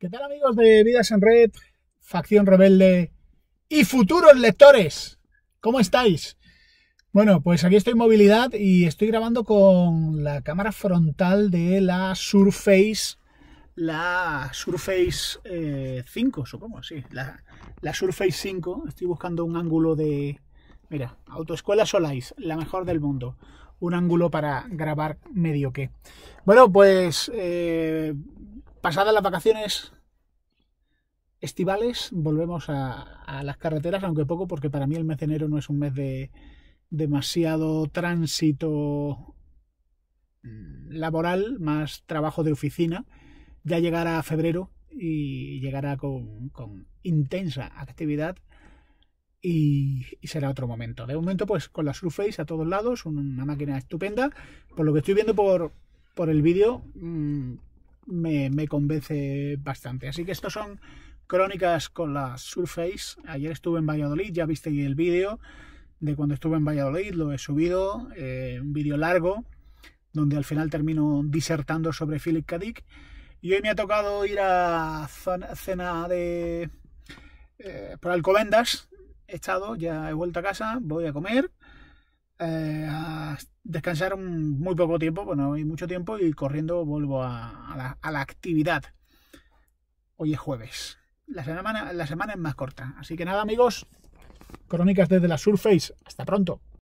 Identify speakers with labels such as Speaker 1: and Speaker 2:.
Speaker 1: ¿Qué tal amigos de Vidas en Red, Facción Rebelde y futuros lectores? ¿Cómo estáis? Bueno, pues aquí estoy en movilidad y estoy grabando con la cámara frontal de la Surface, la Surface 5, eh, supongo, sí, la, Surface 5. Estoy buscando un ángulo de, mira, Autoescuela Solais, la mejor del mundo un ángulo para grabar medio que. Bueno, pues eh, pasadas las vacaciones estivales, volvemos a, las carreteras, aunque poco, porque para mí el mes de enero no es un mes de demasiado tránsito mm, laboral, más trabajo de oficina. Ya llegará febrero y llegará con, intensa actividad y, será otro momento. De momento, pues con la Surface a todos lados, una máquina estupenda. Por lo que estoy viendo por, el vídeo, mm, me, convence bastante. Así que estos son crónicas con la Surface. Ayer estuve en Valladolid, ya visteis el vídeo de cuando estuve en Valladolid, lo he subido, eh, un vídeo largo, donde al final termino disertando sobre Philip kadik Y hoy me ha tocado ir a cena de... Eh, por Alcobendas, he estado, ya he vuelto a casa, voy a comer eh, a descansar muy poco tiempo, bueno, hay mucho tiempo y corriendo vuelvo a, la, actividad. Hoy es jueves. La semana, la semana es más corta. Así que nada, amigos. Crónicas desde la Surface. Hasta pronto.